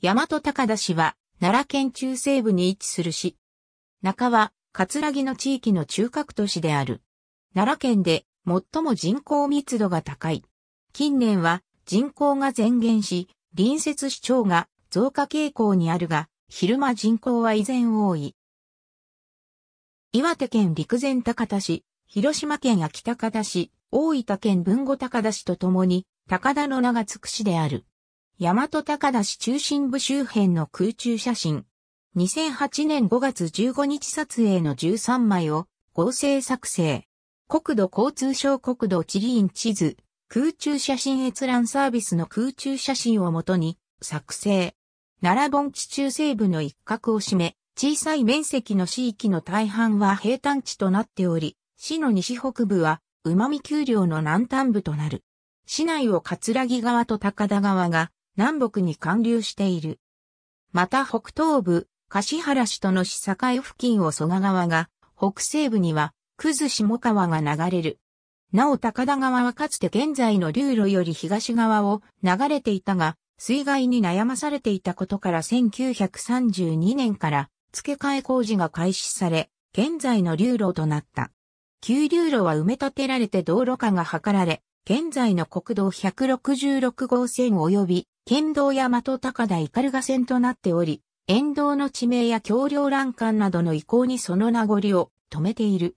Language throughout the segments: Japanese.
大和高田市は、奈良県中西部に位置する市。中は、葛城の地域の中核都市である。奈良県で最も人口密度が高い。近年は人口が前減し、隣接市町が増加傾向にあるが、昼間人口は依然多い。岩手県陸前高田市、広島県秋高田市、大分県豊後高田市とともに、高田の名がつく市である。大和高田市中心部周辺の空中写真。2008年5月15日撮影の13枚を合成作成。国土交通省国土地理院地図、空中写真閲覧サービスの空中写真をもとに作成。奈良盆地中西部の一角を占め、小さい面積の市域の大半は平坦地となっており、市の西北部は馬見丘陵の南端部となる。市内を葛城川と高田川が南北に貫流している。また北東部、橿原市との市境付近を蘇我川が、北西部には、くず下川が流れる。なお高田川はかつて現在の流路より東側を流れていたが、水害に悩まされていたことから1932年から付け替え工事が開始され、現在の流路となった。旧流路は埋め立てられて道路化が図られ、現在の国道166号線及び県道や的高田ルガ線となっており、沿道の地名や橋梁欄干などの移行にその名残を止めている。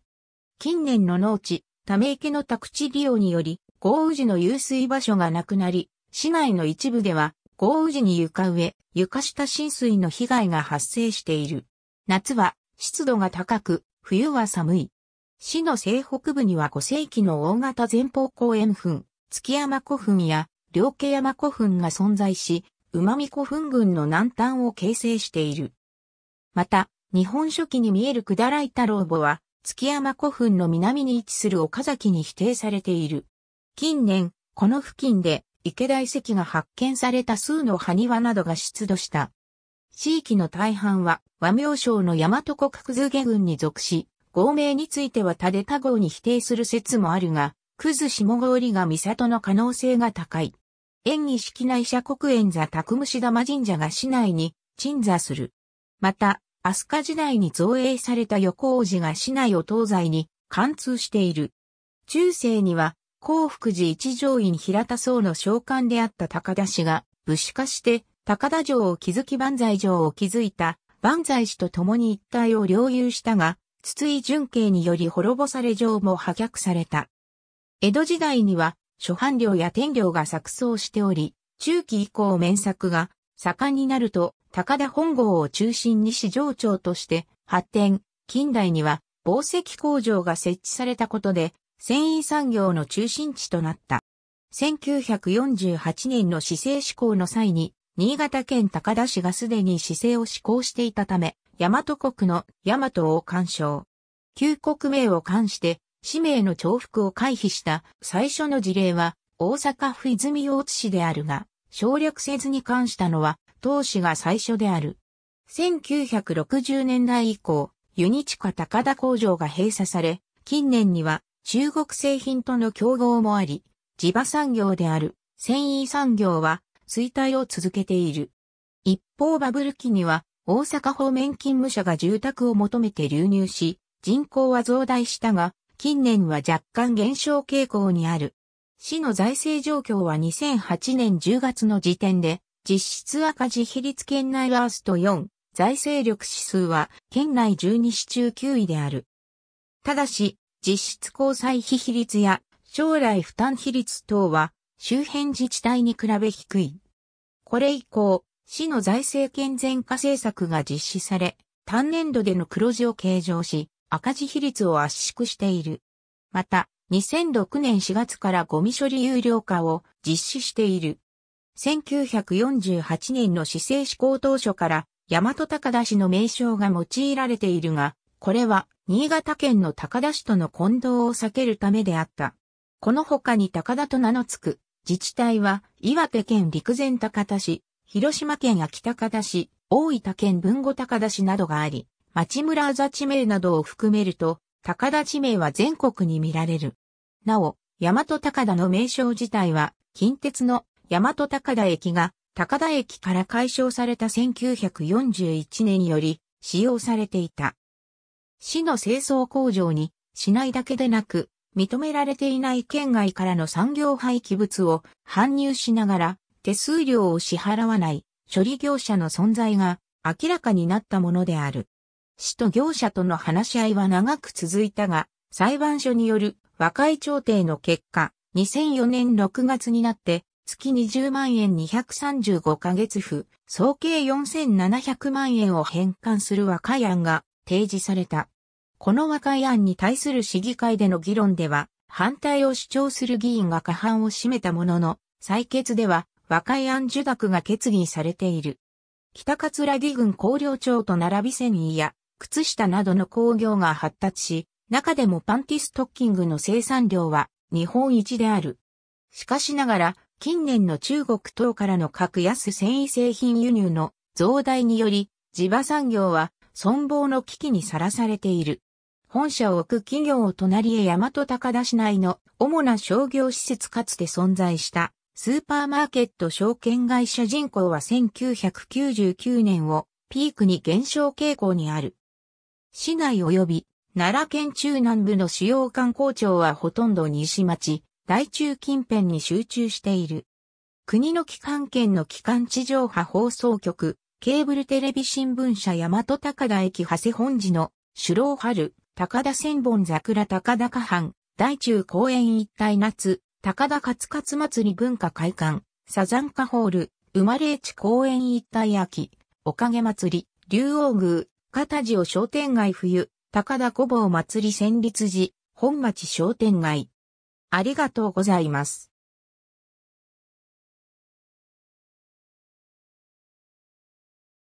近年の農地、ため池の宅地利用により、豪雨時の遊水場所がなくなり、市内の一部では豪雨時に床上、床下浸水の被害が発生している。夏は湿度が高く、冬は寒い。市の西北部には5世紀の大型前方後円墳、月山古墳や両家山古墳が存在し、馬見古墳群の南端を形成している。また、日本初期に見える下済太郎墓は、月山古墳の南に位置する岡崎に否定されている。近年、この付近で池田遺跡が発見された数の埴輪などが出土した。地域の大半は和名省の大和国図下に属し、合名についてはタデタ号に否定する説もあるが、クズ下氷が里の可能性が高い。縁儀式内社国縁座宅虫玉神社が市内に鎮座する。また、飛鳥時代に造営された横王子が市内を東西に貫通している。中世には、幸福寺一条院平田僧の召喚であった高田氏が、武士化して、高田城を築き万歳城を築いた、万歳氏と共に一帯を領有したが、筒井純慶により滅ぼされ城も破却された。江戸時代には、諸藩領や天領が錯綜しており、中期以降面作が盛んになると、高田本郷を中心に市場長として発展、近代には宝石工場が設置されたことで、繊維産業の中心地となった。1948年の市政施行の際に、新潟県高田市がすでに市政を施行していたため、大和国の大和を干渉。旧国名を冠して、氏名の重複を回避した最初の事例は、大阪府泉大津市であるが、省略せずに関したのは、当市が最初である。1960年代以降、ユニチカ高田工場が閉鎖され、近年には中国製品との競合もあり、地場産業である繊維産業は衰退を続けている。一方バブル期には大阪方面勤務者が住宅を求めて流入し、人口は増大したが、近年は若干減少傾向にある。市の財政状況は2008年10月の時点で、実質赤字比率県内ワースト4、財政力指数は県内12市中9位である。ただし、実質交際費比率や将来負担比率等は周辺自治体に比べ低い。これ以降、市の財政健全化政策が実施され、単年度での黒字を計上し、赤字比率を圧縮している。また、2006年4月からゴミ処理有料化を実施している。1948年の市政施行当初から、大和高田市の名称が用いられているが、これは、新潟県の高田市との混同を避けるためであった。この他に高田と名の付く、自治体は、岩手県陸前高田市、広島県秋高田市、大分県豊後高田市などがあり、町村あざ地名などを含めると、高田地名は全国に見られる。なお、大和高田の名称自体は、近鉄の大和高田駅が高田駅から解消された1941年により使用されていた。市の清掃工場に市内だけでなく認められていない県外からの産業廃棄物を搬入しながら手数料を支払わない処理業者の存在が明らかになったものである。市と業者との話し合いは長く続いたが、裁判所による和解調停の結果、2004年6月になって、月20万円235ヶ月付、総計4700万円を返還する和解案が提示された。この和解案に対する市議会での議論では、反対を主張する議員が過半を占めたものの、採決では和解案受諾が決議されている。北葛城郡広陵町と並び繊維や靴下などの工業が発達し、中でもパンティストッキングの生産量は日本一である。しかしながら、近年の中国等からの格安繊維製品輸入の増大により、地場産業は存亡の危機にさらされている。本社を置く企業を隣へ大和高田市内の主な商業施設かつて存在したスーパーマーケット証券会社人口は1999年をピークに減少傾向にある。市内及び奈良県中南部の主要観光庁はほとんど西町、大中近辺に集中している。国の機関県の機関地上波放送局、ケーブルテレビ新聞社大和高田駅長谷本寺の首老春、高田千本桜高田下藩、大中公園一帯夏、高田勝勝祭り文化会館、サザンカホール、生まれ地公園一帯秋、おかげ祭り、竜王宮、片地を商店街冬、高田小坊祭り戦立寺、本町商店街。ありがとうございます。